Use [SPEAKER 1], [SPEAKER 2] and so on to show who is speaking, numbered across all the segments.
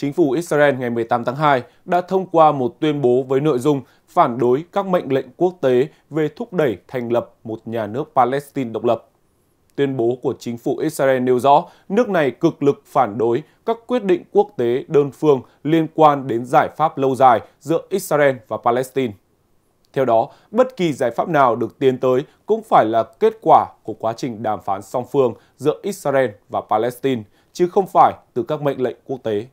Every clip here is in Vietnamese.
[SPEAKER 1] chính phủ Israel ngày 18 tháng 2 đã thông qua một tuyên bố với nội dung phản đối các mệnh lệnh quốc tế về thúc đẩy thành lập một nhà nước Palestine độc lập. Tuyên bố của chính phủ Israel nêu rõ nước này cực lực phản đối các quyết định quốc tế đơn phương liên quan đến giải pháp lâu dài giữa Israel và Palestine. Theo đó, bất kỳ giải pháp nào được tiến tới cũng phải là kết quả của quá trình đàm phán song phương giữa Israel và Palestine, chứ không phải từ các mệnh lệnh quốc tế.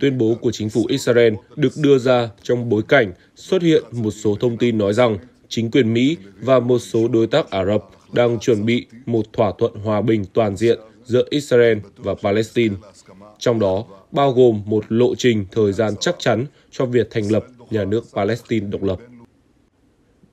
[SPEAKER 1] Tuyên bố của chính phủ Israel được đưa ra trong bối cảnh xuất hiện một số thông tin nói rằng chính quyền Mỹ và một số đối tác Ả Rập đang chuẩn bị một thỏa thuận hòa bình toàn diện giữa Israel và Palestine, trong đó bao gồm một lộ trình thời gian chắc chắn cho việc thành lập nhà nước Palestine độc lập.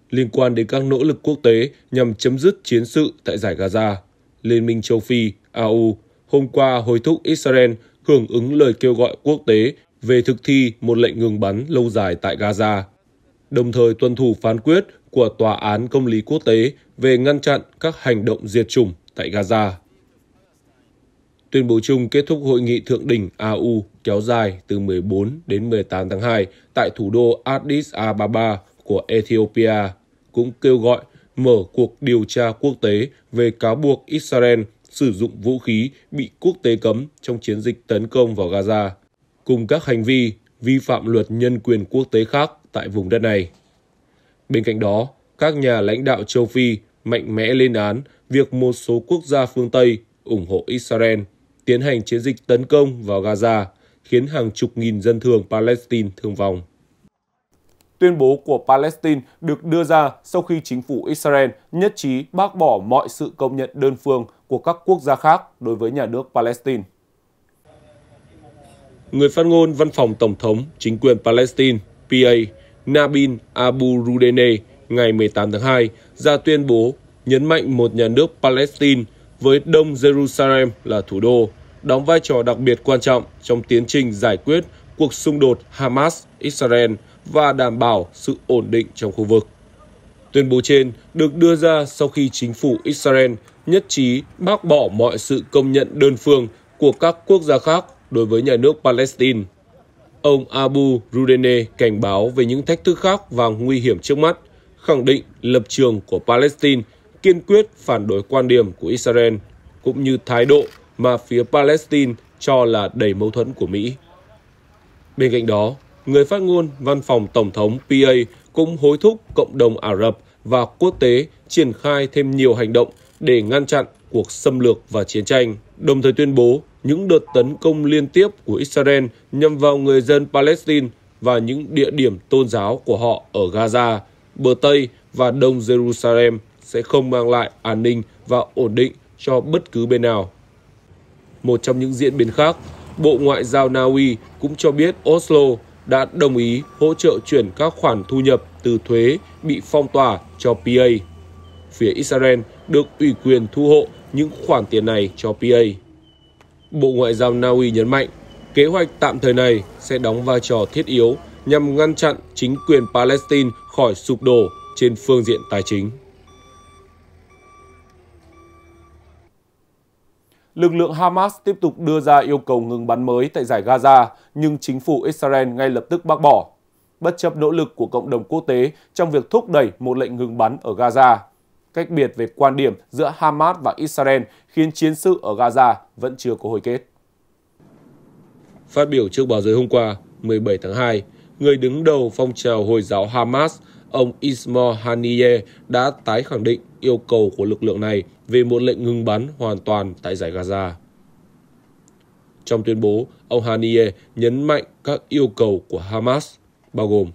[SPEAKER 1] Liên quan đến các nỗ lực quốc tế nhằm chấm dứt chiến sự tại giải Gaza, Liên minh châu Phi, AU hôm qua hối thúc Israel hưởng ứng lời kêu gọi quốc tế về thực thi một lệnh ngừng bắn lâu dài tại Gaza, đồng thời tuân thủ phán quyết của Tòa án Công lý Quốc tế về ngăn chặn các hành động diệt chủng tại Gaza. Tuyên bố chung kết thúc hội nghị thượng đỉnh AU kéo dài từ 14 đến 18 tháng 2 tại thủ đô Addis Ababa của Ethiopia, cũng kêu gọi mở cuộc điều tra quốc tế về cáo buộc Israel sử dụng vũ khí bị quốc tế cấm trong chiến dịch tấn công vào Gaza, cùng các hành vi vi phạm luật nhân quyền quốc tế khác tại vùng đất này. Bên cạnh đó, các nhà lãnh đạo châu Phi mạnh mẽ lên án việc một số quốc gia phương Tây ủng hộ Israel tiến hành chiến dịch tấn công vào Gaza, khiến hàng chục nghìn dân thường Palestine thương vong. Tuyên bố của Palestine được đưa ra sau khi chính phủ Israel nhất trí bác bỏ mọi sự công nhận đơn phương của các quốc gia khác đối với nhà nước Palestine. Người phát ngôn Văn phòng Tổng thống Chính quyền Palestine PA Nabin Abu Rudene ngày 18 tháng 2 ra tuyên bố nhấn mạnh một nhà nước Palestine với Đông Jerusalem là thủ đô, đóng vai trò đặc biệt quan trọng trong tiến trình giải quyết cuộc xung đột Hamas-Israel và đảm bảo sự ổn định trong khu vực. Tuyên bố trên được đưa ra sau khi chính phủ Israel nhất trí bác bỏ mọi sự công nhận đơn phương của các quốc gia khác đối với nhà nước Palestine. Ông Abu Rudene cảnh báo về những thách thức khác và nguy hiểm trước mắt, khẳng định lập trường của Palestine kiên quyết phản đối quan điểm của Israel, cũng như thái độ mà phía Palestine cho là đầy mâu thuẫn của Mỹ. Bên cạnh đó, người phát ngôn văn phòng Tổng thống PA cũng hối thúc cộng đồng Ả Rập và quốc tế triển khai thêm nhiều hành động để ngăn chặn cuộc xâm lược và chiến tranh, đồng thời tuyên bố những đợt tấn công liên tiếp của Israel nhằm vào người dân Palestine và những địa điểm tôn giáo của họ ở Gaza, bờ Tây và Đông Jerusalem sẽ không mang lại an ninh và ổn định cho bất cứ bên nào. Một trong những diễn biến khác, Bộ Ngoại giao Na Uy cũng cho biết Oslo đã đồng ý hỗ trợ chuyển các khoản thu nhập từ thuế bị phong tỏa cho PA. Phía Israel được ủy quyền thu hộ những khoản tiền này cho PA. Bộ Ngoại giao Na Uy nhấn mạnh, kế hoạch tạm thời này sẽ đóng vai trò thiết yếu nhằm ngăn chặn chính quyền Palestine khỏi sụp đổ trên phương diện tài chính. lực lượng Hamas tiếp tục đưa ra yêu cầu ngừng bắn mới tại giải Gaza, nhưng chính phủ Israel ngay lập tức bác bỏ, bất chấp nỗ lực của cộng đồng quốc tế trong việc thúc đẩy một lệnh ngừng bắn ở Gaza. Cách biệt về quan điểm giữa Hamas và Israel khiến chiến sự ở Gaza vẫn chưa có hồi kết. Phát biểu trước báo giới hôm qua, 17 tháng 2, người đứng đầu phong trào Hồi giáo Hamas ông Ismail Haniyeh đã tái khẳng định yêu cầu của lực lượng này về một lệnh ngừng bắn hoàn toàn tại giải Gaza. Trong tuyên bố, ông Haniyeh nhấn mạnh các yêu cầu của Hamas, bao gồm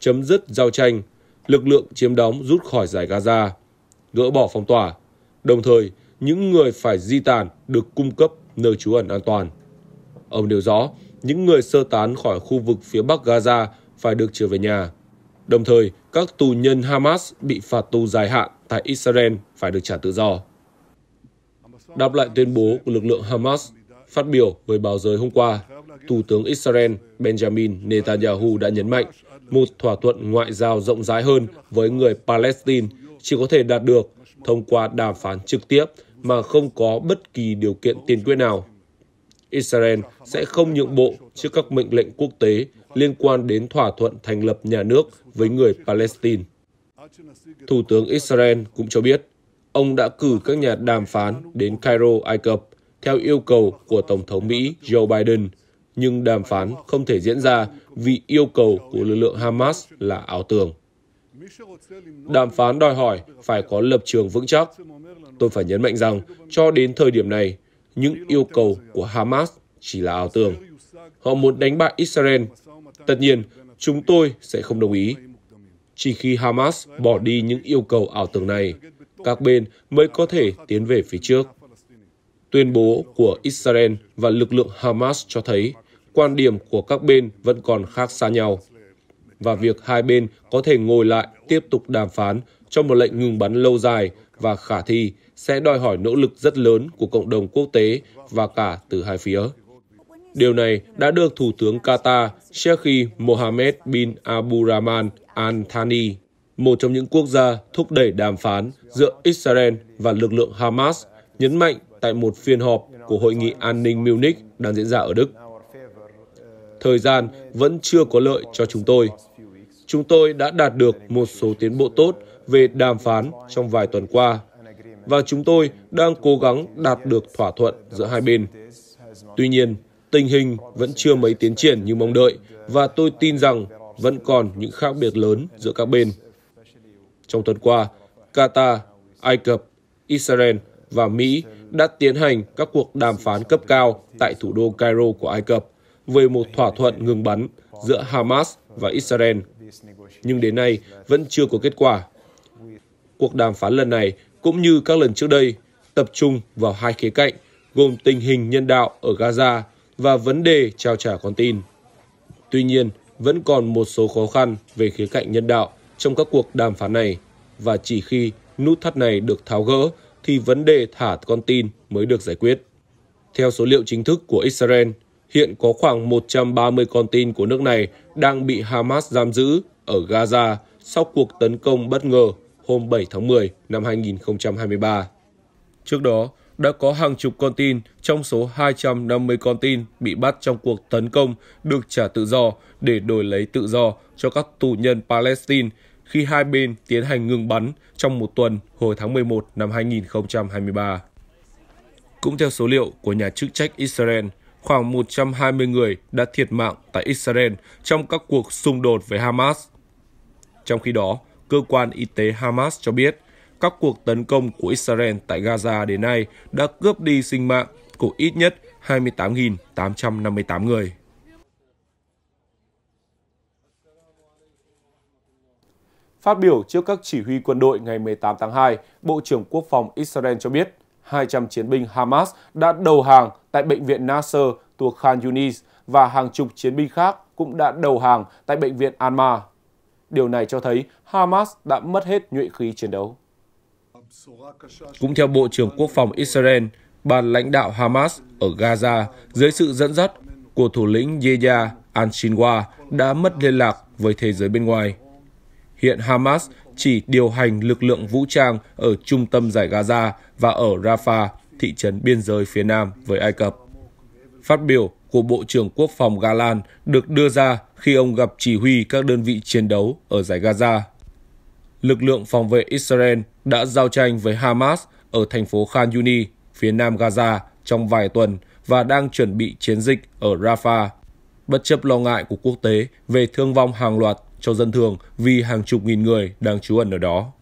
[SPEAKER 1] chấm dứt giao tranh, lực lượng chiếm đóng rút khỏi giải Gaza, gỡ bỏ phong tỏa, đồng thời những người phải di tản được cung cấp nơi trú ẩn an toàn. Ông nêu rõ, những người sơ tán khỏi khu vực phía Bắc Gaza phải được trở về nhà. Đồng thời, các tù nhân Hamas bị phạt tù dài hạn tại Israel phải được trả tự do. Đáp lại tuyên bố của lực lượng Hamas, phát biểu với báo giới hôm qua, Thủ tướng Israel Benjamin Netanyahu đã nhấn mạnh một thỏa thuận ngoại giao rộng rãi hơn với người Palestine chỉ có thể đạt được thông qua đàm phán trực tiếp mà không có bất kỳ điều kiện tiền quyết nào. Israel sẽ không nhượng bộ trước các mệnh lệnh quốc tế liên quan đến thỏa thuận thành lập nhà nước với người Palestine. Thủ tướng Israel cũng cho biết, ông đã cử các nhà đàm phán đến Cairo, Ai Cập, theo yêu cầu của Tổng thống Mỹ Joe Biden, nhưng đàm phán không thể diễn ra vì yêu cầu của lực lượng Hamas là ảo tưởng. Đàm phán đòi hỏi phải có lập trường vững chắc. Tôi phải nhấn mạnh rằng, cho đến thời điểm này, những yêu cầu của Hamas chỉ là ảo tưởng. Họ muốn đánh bại Israel. Tất nhiên, chúng tôi sẽ không đồng ý. Chỉ khi Hamas bỏ đi những yêu cầu ảo tưởng này, các bên mới có thể tiến về phía trước. Tuyên bố của Israel và lực lượng Hamas cho thấy quan điểm của các bên vẫn còn khác xa nhau và việc hai bên có thể ngồi lại tiếp tục đàm phán cho một lệnh ngừng bắn lâu dài và khả thi sẽ đòi hỏi nỗ lực rất lớn của cộng đồng quốc tế và cả từ hai phía. Điều này đã được Thủ tướng Qatar Sheikh Mohammed bin Abdurrahman Al Thani, một trong những quốc gia thúc đẩy đàm phán giữa Israel và lực lượng Hamas, nhấn mạnh tại một phiên họp của Hội nghị An ninh Munich đang diễn ra ở Đức. Thời gian vẫn chưa có lợi cho chúng tôi. Chúng tôi đã đạt được một số tiến bộ tốt về đàm phán trong vài tuần qua và chúng tôi đang cố gắng đạt được thỏa thuận giữa hai bên. Tuy nhiên, tình hình vẫn chưa mấy tiến triển như mong đợi và tôi tin rằng vẫn còn những khác biệt lớn giữa các bên. Trong tuần qua, Qatar, Ai Cập, Israel và Mỹ đã tiến hành các cuộc đàm phán cấp cao tại thủ đô Cairo của Ai Cập về một thỏa thuận ngừng bắn giữa Hamas và Israel. Nhưng đến nay vẫn chưa có kết quả cuộc đàm phán lần này cũng như các lần trước đây tập trung vào hai khía cạnh gồm tình hình nhân đạo ở Gaza và vấn đề trao trả con tin. Tuy nhiên, vẫn còn một số khó khăn về khía cạnh nhân đạo trong các cuộc đàm phán này và chỉ khi nút thắt này được tháo gỡ thì vấn đề thả con tin mới được giải quyết. Theo số liệu chính thức của Israel, hiện có khoảng 130 con tin của nước này đang bị Hamas giam giữ ở Gaza sau cuộc tấn công bất ngờ hôm 7 tháng 10 năm 2023. Trước đó, đã có hàng chục con tin trong số 250 con tin bị bắt trong cuộc tấn công được trả tự do để đổi lấy tự do cho các tù nhân Palestine khi hai bên tiến hành ngừng bắn trong một tuần hồi tháng 11 năm 2023. Cũng theo số liệu của nhà chức trách Israel, khoảng 120 người đã thiệt mạng tại Israel trong các cuộc xung đột với Hamas. Trong khi đó, cơ quan y tế Hamas cho biết các cuộc tấn công của Israel tại Gaza đến nay đã cướp đi sinh mạng của ít nhất 28.858 người. Phát biểu trước các chỉ huy quân đội ngày 18 tháng 2, Bộ trưởng Quốc phòng Israel cho biết 200 chiến binh Hamas đã đầu hàng tại bệnh viện Nasser thuộc Khan Yunis và hàng chục chiến binh khác cũng đã đầu hàng tại bệnh viện Alma Điều này cho thấy Hamas đã mất hết nhuệ khí chiến đấu. Cũng theo Bộ trưởng Quốc phòng Israel, ban lãnh đạo Hamas ở Gaza dưới sự dẫn dắt của thủ lĩnh Yehya al đã mất liên lạc với thế giới bên ngoài. Hiện Hamas chỉ điều hành lực lượng vũ trang ở trung tâm giải Gaza và ở Rafah, thị trấn biên giới phía nam với Ai Cập. Phát biểu của Bộ trưởng Quốc phòng Galan được đưa ra khi ông gặp chỉ huy các đơn vị chiến đấu ở giải Gaza. Lực lượng phòng vệ Israel đã giao tranh với Hamas ở thành phố Khan Yuni, phía nam Gaza, trong vài tuần và đang chuẩn bị chiến dịch ở Rafah. Bất chấp lo ngại của quốc tế về thương vong hàng loạt cho dân thường vì hàng chục nghìn người đang trú ẩn ở đó.